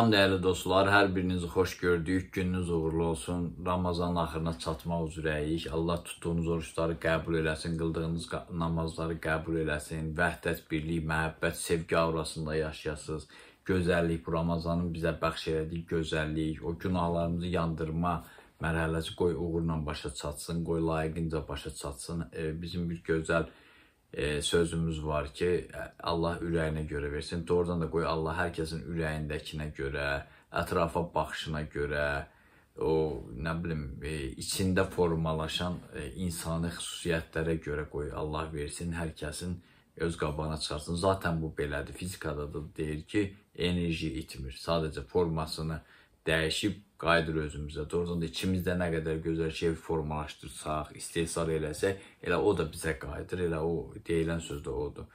Salam dəyərli dostlar, hər birinizi xoş gördük. Gününüz uğurlu olsun. Ramazanın axırına çatmaq üzrəyik. Allah tutduğunuz oruçları qəbul eləsin, qıldığınız namazları qəbul eləsin. Vəhdət, birlik, məhəbbət, sevgi aurasında yaşayasınız. Gözəllik bu Ramazanın bizə bəxş elədiyi gözəllik, o günahlarımızı yandırma mərhələsi qoy uğurla başa çatsın, qoy layiqincə başa çatsın. E, bizim bir gözəl e, sözümüz var ki, e, Allah ürəyinə görə versin. Doğrudan da qoy Allah hər kəsin ürəyindəkinə görə, ətrafa baxışına görə, o nə bilim e, içində formalaşan e, insani xüsusiyyətlərə görə qoy Allah versin hər kəsin öz qabağına çıxarsın. Zaten bu belədir. Fizikada da deyir ki, enerji itmir. Sadəcə formasını dəyişib qayıdır özümüzə. Doğrudan da içimizdə nə qədər gözəl şey formalaşdırsaq, istehsal eləsək, elə o da bizə qayıdır. Elə o deyilən söz də odur.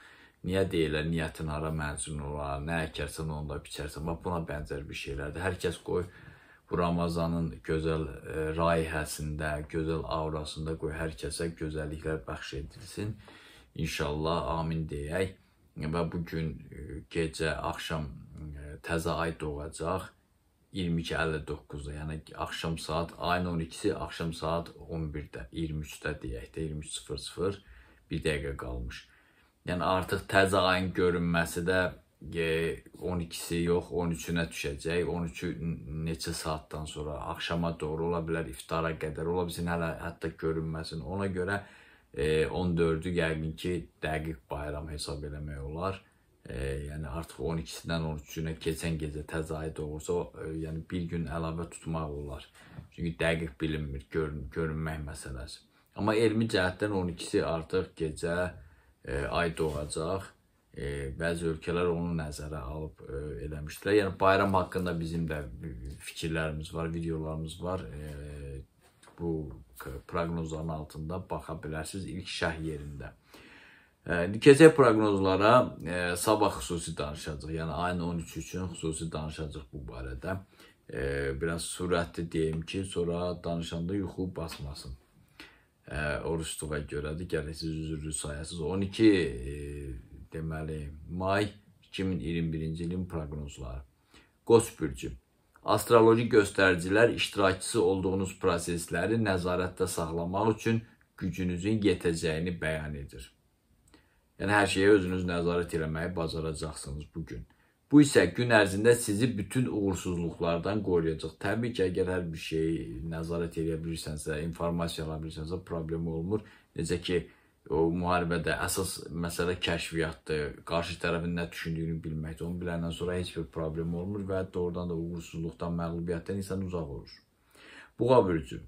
Niyə deyirlər niyyətin hara məncun olar, nə əkərsən onu da biçərsən. Bax buna bənzər bir şeylərdir. Hər kəs qoy bu Ramazanın gözəl e, rayihəsində, gözəl aurasında qoy hər kəsə gözəlliklər bəxş edilsin. İnşallah amin deyək və bu gün e, gecə, axşam e, təzə ay doğacaq. 22.59-da, yəni axşam saat ayın 12-si axşam saat 11-də, 23-də deyək də 23:00 bir dəqiqə qalmış. Yəni artıq təzə ayın görünməsi də 12-si e, yox, 13-ünə düşəcək. 13 neçə saatdan sonra axşama doğru ola bilər, iftara qədər ola bilsin, hələ hətta görünməsin. Ona görə 14-ü e, yəqin ki, dəqiq bayram hesab eləmək olar. E, yəni artıq 12-dən 13-cünə keçən gecə təzaid olursa, e, yəni bir gün əlavə tutmaq olar. Çünki dəqiq bilinmir görün, görünmək məsələsi. Amma elmi cəhətdən 12-si artıq gecə e, ay doğacaq. E, bəzi ölkələr onu nəzərə alıb e, eləmişdilər. Yəni bayram haqqında bizim də e, fikirlərimiz var, videolarımız var. E, bu proqnozların altında baxa bilərsiniz ilk şəh yerində. Gələcək proqnozlara e, sabah xüsusi danışacağıq. Yəni ayın 13 üçün xüsusi danışacağıq bu barədə. E, biraz sürətli deyim ki, sonra danışanda yuxu basmasın. E, oruç tuğa görədir. Gələsiz üzrlü sayəsiz 12 e, deməli may 2021-ci ilin proqnozları. Qoç bürcü. Astroloji göstəricilər iştirakçısı olduğunuz prosesləri nəzarətdə saxlamaq üçün gücünüzün yetəcəyini bəyan edir. Yəni hər şeyə özünüz nəzarət eləməyi bacaracaqsınız bu gün. Bu isə gün ərzində sizi bütün uğursuzluqlardan qoruyacaq. Təbii ki, əgər hər bir şeyi nəzarət edə bilirsənsə, informasiya ala bilirsənsə, problemi olmur. Necə ki, o müharibədə əsas məsələ kəşfiyyatdır. Qarşı tərəfin nə düşündüyünü bilməkdir. Onu biləndən sonra heç bir problem olmur və doğrudan da uğursuzluqdan, məğlubiyyətdən insan uzaq olur. Buğa bürcü.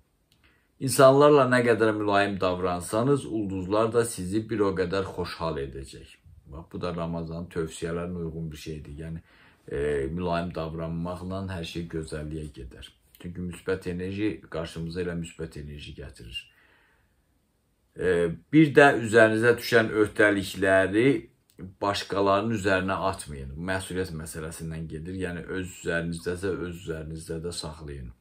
İnsanlarla nə qədər mülayim davransanız, ulduzlar da sizi bir o qədər xoşhal edəcək. Bax, bu da Ramazan tövsiyələrinə uyğun bir şeydir. Yəni, e, mülayim davranmaqla hər şey gözəlliyə gedər. Çünki müsbət enerji qarşımıza elə müsbət enerji gətirir. E, bir də üzərinizə düşən öhdəlikləri başqalarının üzərinə atmayın. Məsuliyyət məsələsindən gedir. Yəni, öz üzərinizdəsə, öz üzərinizdədə saxlayın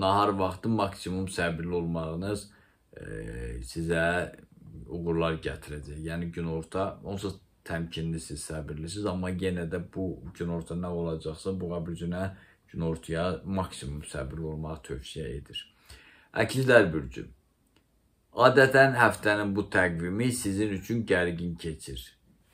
nahar vaxtı maksimum səbirli olmağınız e, sizə uğurlar gətirəcək. Yəni günorta onsuz təmkinlisiniz, səbirlisiniz, amma yenə də bu günorta nə olacaqsa bu qabürcünə günortaya maksimum səbirli olmağı tövsiyə edir. Əkizlər bürcü. Adətən həftənin bu təqvimi sizin üçün gərgin keçir.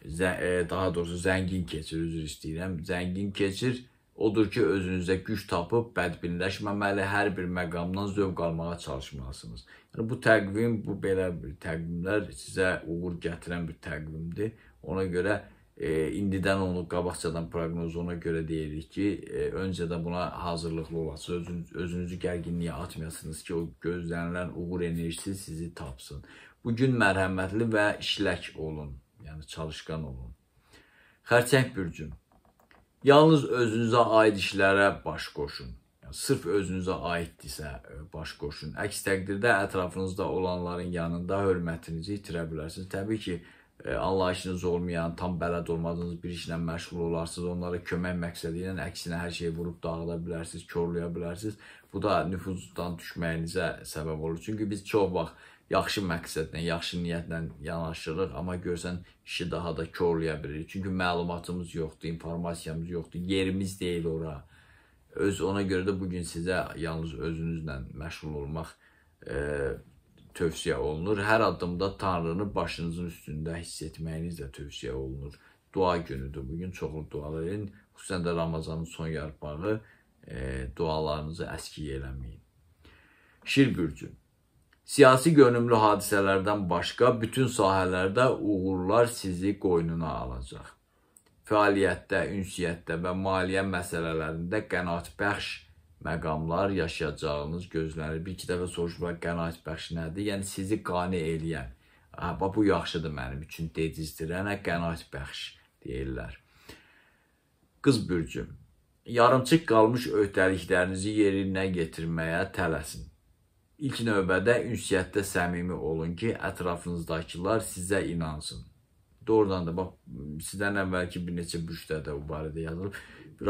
Zə, e, daha doğrusu zəngin keçir, üzr istəyirəm. Zəngin keçir. Odur ki, özünüzə güc tapıb bədbinləşməməli, hər bir məqamdan zövq almağa çalışmalısınız. Yəni bu təqvim, bu belə bir təqvimlər sizə uğur gətirən bir təqvimdir. Ona görə e, indidən onu qabaqcadan proqnoz ona görə deyirik ki, e, öncədən buna hazırlıqlı olasınız. Özünüz, özünüzü gərginliyə atmayasınız ki, o gözlənilən uğur enerjisi sizi tapsın. Bu gün mərhəmətli və işlək olun, yəni çalışqan olun. Xərçəng bürcüm Yalnız özünüzə aid işlərə baş qoşun. Yəni, sırf özünüzə aiddirsə e, baş qoşun. Əks təqdirdə ətrafınızda olanların yanında hörmətinizi itirə bilərsiniz. Təbii ki, e, anlayışınız olmayan, tam bələd olmadığınız bir işlə məşğul olarsınız. Onlara kömək məqsədi ilə əksinə hər şeyi vurub dağıda bilərsiniz, korlaya bilərsiniz. Bu da nüfuzdan düşməyinizə səbəb olur. Çünki biz çox vaxt yaxşı məqsədlə, yaxşı niyyətlə yanaşırıq, amma görsən işi daha da korlaya bilir. Çünki məlumatımız yoxdur, informasiyamız yoxdur, yerimiz deyil ora. Öz ona görə də bu gün sizə yalnız özünüzlə məşğul olmaq e, tövsiyə olunur. Hər addımda Tanrını başınızın üstündə hiss etməyiniz də tövsiyə olunur. Dua günüdür. Bu gün çoxlu dualar edin. Xüsusən də Ramazanın son yarpağı e, dualarınızı əski eləməyin. Şir bürcün. Siyasi görünümlü hadisələrdən başqa bütün sahələrdə uğurlar sizi qoynuna alacaq. Fəaliyyətdə, ünsiyyətdə və maliyyə məsələlərində qənaətbəxş məqamlar yaşayacağınız gözlənir. Bir iki dəfə soruşurlar qənaətbəxş nədir? Yəni sizi qane eləyən. Ha, bu yaxşıdır mənim üçün dedizdirənə qənaətbəxş deyirlər. Qız bürcüm, yarımçıq qalmış öhdəliklərinizi yerinə yetirməyə tələsin İlk növbədə ünsiyyətdə səmimi olun ki, ətrafınızdakılar sizə inansın. Doğrudan da bax sizdən əvvəlki bir neçə büşdə də bu barədə yazılıb.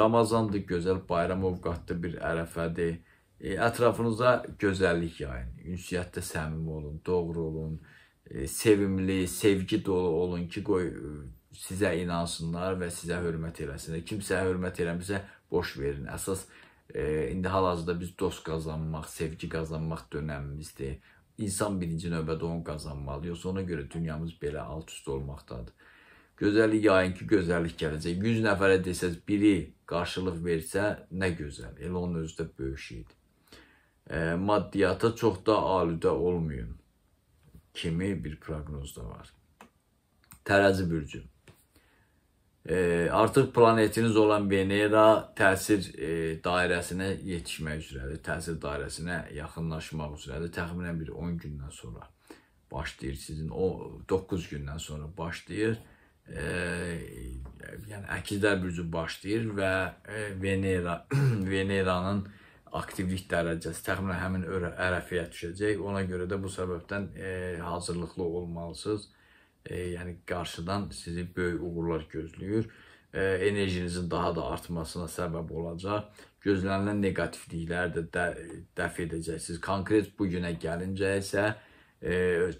Ramazandır, gözəl bayram ovqatdır, bir ərəfədir. E, ətrafınıza gözəllik yayın. Ünsiyyətdə səmimi olun, doğru olun, e, sevimli, sevgi dolu olun ki, qoy e, sizə inansınlar və sizə hörmət eləsinlər. Kimsə hörmət eləmirsə boş verin. Əsas E, indi hal-hazırda biz dost qazanmaq, sevgi qazanmaq dönəmimizdir. İnsan birinci növbədə onu qazanmalı. Yoxsa ona görə dünyamız belə alt-üst olmaqdadır. Gözəllik yayın ki, gözəllik gələcək. 100 nəfərə desəz, biri qarşılıq versə, nə gözəl. Elə onun özü də böyük şeydir. E, maddiyata çox da alüdə olmayın kimi bir proqnoz da var. Tərəzi bürcü artıq planetiniz olan Venera təsir e, dairəsinə yetişmək üzrədir, təsir dairəsinə yaxınlaşmaq üzrədir. Təxminən bir 10 gündən sonra başlayır sizin, o 9 gündən sonra başlayır. E, yəni əkizlər bürcü başlayır və e, Venera Veneranın aktivlik dərəcəsi təxminən həmin ərəfəyə düşəcək. Ona görə də bu səbəbdən e, hazırlıqlı olmalısınız e, yəni qarşıdan sizi böyük uğurlar gözləyir. E, enerjinizin daha da artmasına səbəb olacaq. Gözlənilən negativlikləri də, də dəf edəcəksiniz. Konkret bu günə gəlincə isə e,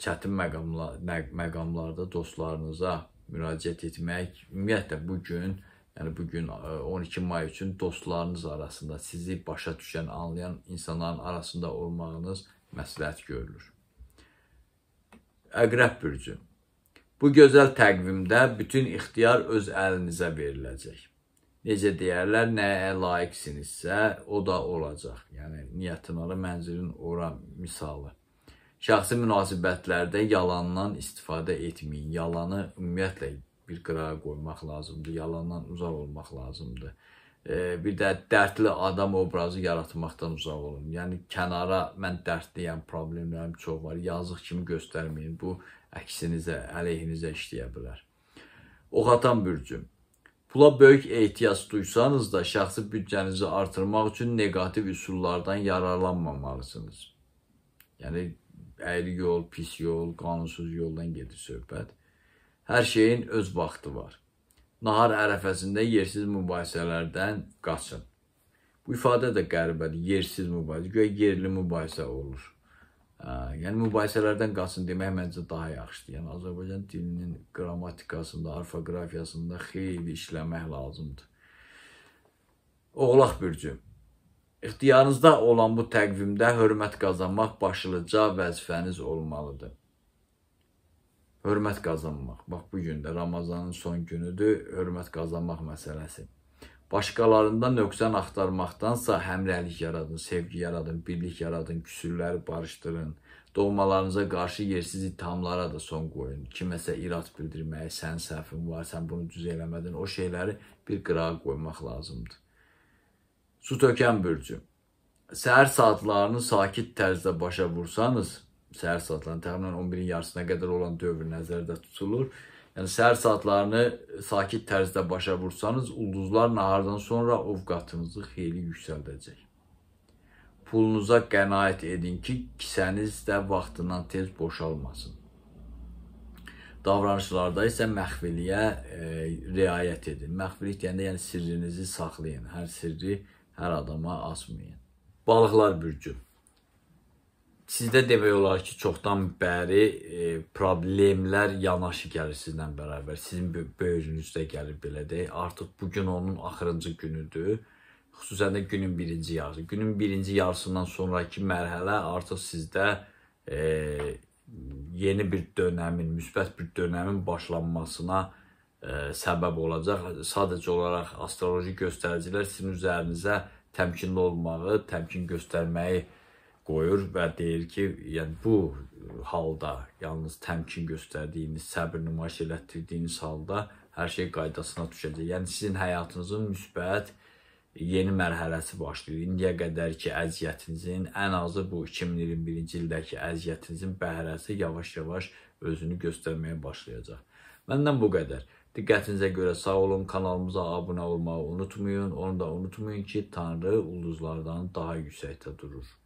çətin məqamla, məqamlarda dostlarınıza müraciət etmək, ümumiyyətlə bu gün Yəni bu gün 12 e, may üçün dostlarınız arasında sizi başa düşən, anlayan insanların arasında olmağınız məsləhət görülür. Əqrəb bürcü. Bu gözəl təqvimdə bütün ixtiyar öz əlinizə veriləcək. Necə deyərlər, nəyə layiqsinizsə, o da olacaq. Yəni, niyyətin ara, mənzilin ora misalı. Şəxsi münasibətlərdə yalandan istifadə etməyin. Yalanı ümumiyyətlə bir qırağa qoymaq lazımdır, yalandan uzaq olmaq lazımdır bir də dərdli adam obrazı yaratmaqdan uzaq olun. Yəni kənara mən dərdliyəm, problemlərim çox var. Yazıq kimi göstərməyin. Bu əksinizə, əleyhinizə işləyə bilər. Oxatan bürcüm. Pula böyük ehtiyac duysanız da şəxsi büdcənizi artırmaq üçün neqativ üsullardan yararlanmamalısınız. Yəni əyri yol, pis yol, qanunsuz yoldan gedir söhbət. Hər şeyin öz vaxtı var nahar ərəfəsində yersiz mübahisələrdən qaçın. Bu ifadə də qəribədir, yersiz mübahisə, göyə yerli mübahisə olur. Ə, hə, yəni mübahisələrdən qaçın demək məncə daha yaxşıdır. Yəni Azərbaycan dilinin qrammatikasında, orfoqrafiyasında xeyli işləmək lazımdır. Oğlaq bürcü. İxtiyarınızda olan bu təqvimdə hörmət qazanmaq başlıca vəzifəniz olmalıdır hörmət qazanmaq. Bax, bu gün də Ramazanın son günüdür, hörmət qazanmaq məsələsi. Başqalarında nöqsən axtarmaqdansa həmrəlik yaradın, sevgi yaradın, birlik yaradın, küsürləri barışdırın. Doğmalarınıza qarşı yersiz ittihamlara da son qoyun. Kiməsə irad bildirməyə sən səhvin var, sən bunu düz eləmədin. O şeyləri bir qırağa qoymaq lazımdır. Su tökən bürcü. Səhər saatlarını sakit tərzdə başa vursanız, səhər saatlarının təxminən 11-in yarısına qədər olan dövr nəzərdə tutulur. Yəni səhər saatlarını sakit tərzdə başa vursanız, ulduzlar nahardan sonra ovqatınızı xeyli yüksəldəcək. Pulunuza qənaət edin ki, kisəniz də vaxtından tez boşalmasın. Davranışlarda isə məxfiliyə e, riayət edin. Məxfilik deyəndə yəni sirrinizi saxlayın. Hər sirri hər adama asmayın. Balıqlar bürcü sizdə demək olar ki, çoxdan bəri e, problemlər yanaşı gəlir sizinlə bərabər. Sizin böyrünüzdə gəlir belə deyək. Artıq bu gün onun axırıncı günüdür. Xüsusən də günün birinci yarısı. Günün birinci yarısından sonrakı mərhələ artıq sizdə e, yeni bir dönəmin, müsbət bir dönəmin başlanmasına e, səbəb olacaq. Sadəcə olaraq astroloji göstəricilər sizin üzərinizə təmkinli olmağı, təmkin göstərməyi qoyur və deyir ki, yəni bu halda yalnız təmkin göstərdiyiniz, səbr nümayiş elətdirdiyiniz halda hər şey qaydasına düşəcək. Yəni sizin həyatınızın müsbət yeni mərhələsi başlayır. İndiyə qədər ki, əziyyətinizin ən azı bu 2021-ci ildəki əziyyətinizin bəhrəsi yavaş-yavaş özünü göstərməyə başlayacaq. Məndən bu qədər. Diqqətinizə görə sağ olun. Kanalımıza abunə olmağı unutmayın. Onu da unutmayın ki, Tanrı ulduzlardan daha yüksəkdə durur.